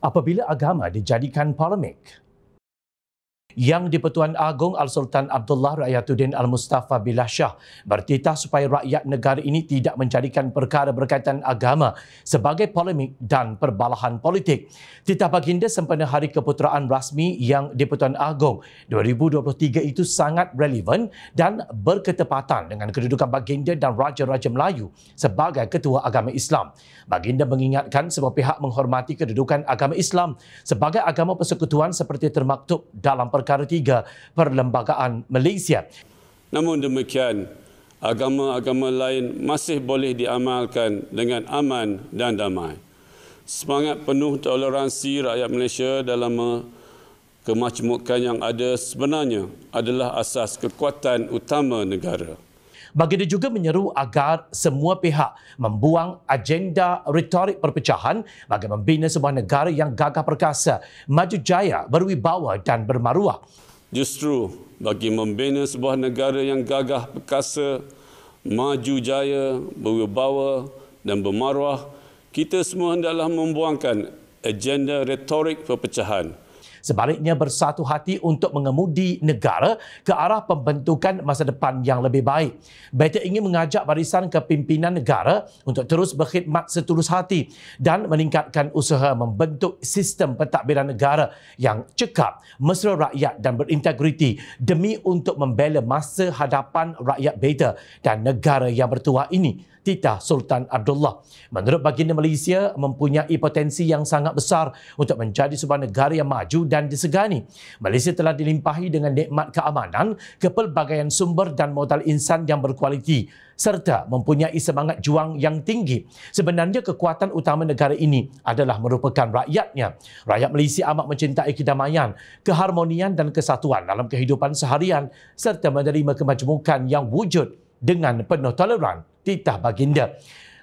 Apabila agama dijadikan polemik, yang di-Pertuan Agong Al-Sultan Abdullah Rakyatuddin Al-Mustafa Billah Shah bertitah supaya rakyat negara ini tidak menjadikan perkara berkaitan agama sebagai polemik dan perbalahan politik. Titah baginda sempena Hari Keputeraan Rasmi yang di-Pertuan Agong 2023 itu sangat relevan dan berketepatan dengan kedudukan baginda dan Raja-Raja Melayu sebagai Ketua Agama Islam. Baginda mengingatkan semua pihak menghormati kedudukan agama Islam sebagai agama persekutuan seperti termaktub dalam perkara Perkara 3 Perlembagaan Malaysia. Namun demikian, agama-agama lain masih boleh diamalkan dengan aman dan damai. Semangat penuh toleransi rakyat Malaysia dalam kemajmukan yang ada sebenarnya adalah asas kekuatan utama negara. Baginda juga menyeru agar semua pihak membuang agenda retorik perpecahan bagi membina sebuah negara yang gagah perkasa, maju jaya, berwibawa dan bermaruah. Justru bagi membina sebuah negara yang gagah perkasa, maju jaya, berwibawa dan bermaruah, kita semua hendaklah membuangkan agenda retorik perpecahan. Sebaliknya bersatu hati untuk mengemudi negara ke arah pembentukan masa depan yang lebih baik. Beta ingin mengajak barisan kepimpinan negara untuk terus berkhidmat setulus hati dan meningkatkan usaha membentuk sistem pentadbiran negara yang cekap, mesra rakyat dan berintegriti demi untuk membela masa hadapan rakyat beta dan negara yang bertuah ini Tita Sultan Abdullah. Menurut baginda Malaysia mempunyai potensi yang sangat besar untuk menjadi sebuah negara yang maju dan disegani. Malaysia telah dilimpahi dengan nikmat keamanan, kepelbagaian sumber dan modal insan yang berkualiti serta mempunyai semangat juang yang tinggi. Sebenarnya kekuatan utama negara ini adalah merupakan rakyatnya. Rakyat Malaysia amat mencintai kedamaian, keharmonian dan kesatuan dalam kehidupan seharian serta menerima kemajmukan yang wujud dengan penuh toleran Tita Baginda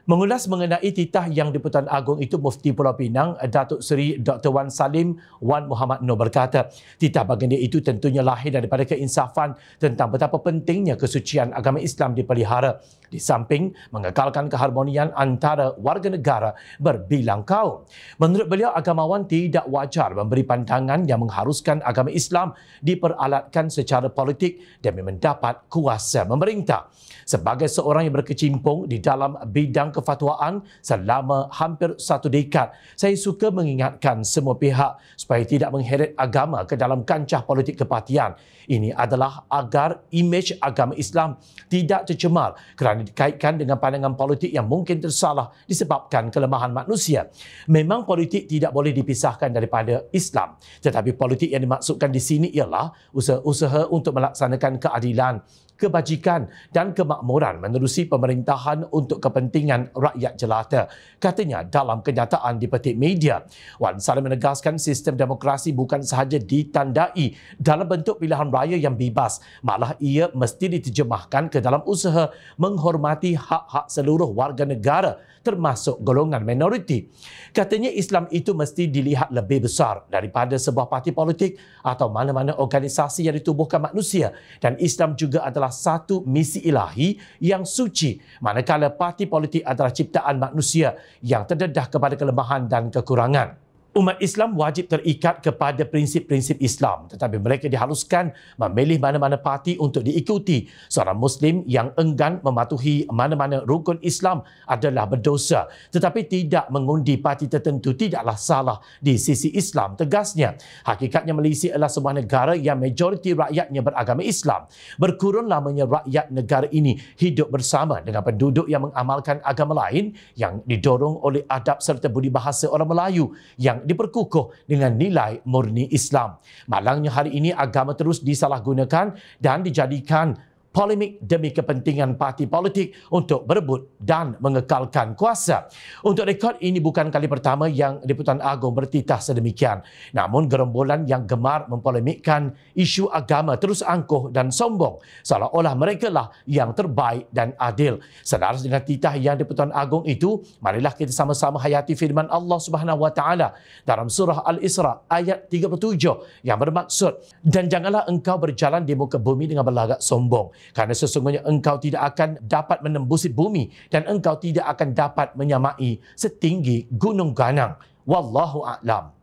mengulas mengenai titah yang di-Pertuan Agong itu Mufti Pulau Pinang Datuk Seri Dr. Wan Salim Wan Muhammad Noor berkata titah baginda itu tentunya lahir daripada keinsafan tentang betapa pentingnya kesucian agama Islam dipelihara di samping mengekalkan keharmonian antara warga negara berbilang kaum. Menurut beliau agamawan tidak wajar memberi pandangan yang mengharuskan agama Islam diperalatkan secara politik demi mendapat kuasa memerintah. Sebagai seorang yang berkecimpung di dalam bidang kefatwaan selama hampir satu dekad. Saya suka mengingatkan semua pihak supaya tidak mengheret agama ke dalam kancah politik kepartian. Ini adalah agar imej agama Islam tidak tercemar kerana dikaitkan dengan pandangan politik yang mungkin tersalah disebabkan kelemahan manusia. Memang politik tidak boleh dipisahkan daripada Islam. Tetapi politik yang dimaksudkan di sini ialah usaha-usaha untuk melaksanakan keadilan kebajikan dan kemakmuran menerusi pemerintahan untuk kepentingan rakyat jelata. Katanya dalam kenyataan di petik media, Wan Salim menegaskan sistem demokrasi bukan sahaja ditandai dalam bentuk pilihan raya yang bebas, malah ia mesti diterjemahkan ke dalam usaha menghormati hak-hak seluruh warga negara termasuk golongan minoriti. Katanya Islam itu mesti dilihat lebih besar daripada sebuah parti politik atau mana-mana organisasi yang ditubuhkan manusia dan Islam juga adalah satu misi ilahi yang suci manakala parti politik adalah antara ciptaan manusia yang terdedah kepada kelemahan dan kekurangan umat Islam wajib terikat kepada prinsip-prinsip Islam tetapi mereka dihaluskan memilih mana-mana parti untuk diikuti. Seorang muslim yang enggan mematuhi mana-mana rukun Islam adalah berdosa tetapi tidak mengundi parti tertentu tidaklah salah di sisi Islam tegasnya. Hakikatnya Malaysia adalah sebuah negara yang majoriti rakyatnya beragama Islam. Berkurun lamanya rakyat negara ini hidup bersama dengan penduduk yang mengamalkan agama lain yang didorong oleh adab serta budi bahasa orang Melayu yang yang diperkukuh dengan nilai murni Islam. Malangnya hari ini agama terus disalahgunakan dan dijadikan polemik demi kepentingan parti politik untuk berebut dan mengekalkan kuasa. Untuk rekod, ini bukan kali pertama yang Deputan Agong bertitah sedemikian. Namun, gerombolan yang gemar mempolemikkan isu agama terus angkuh dan sombong. Seolah-olah mereka lah yang terbaik dan adil. Selaras dengan titah yang Deputan Agong itu, marilah kita sama-sama hayati firman Allah Subhanahu Wa Taala dalam surah Al-Isra ayat 37 yang bermaksud, Dan janganlah engkau berjalan di muka bumi dengan berlagak sombong Karena sesungguhnya engkau tidak akan dapat menembusi bumi dan engkau tidak akan dapat menyamai setinggi gunung ganang. Wallahu a'lam.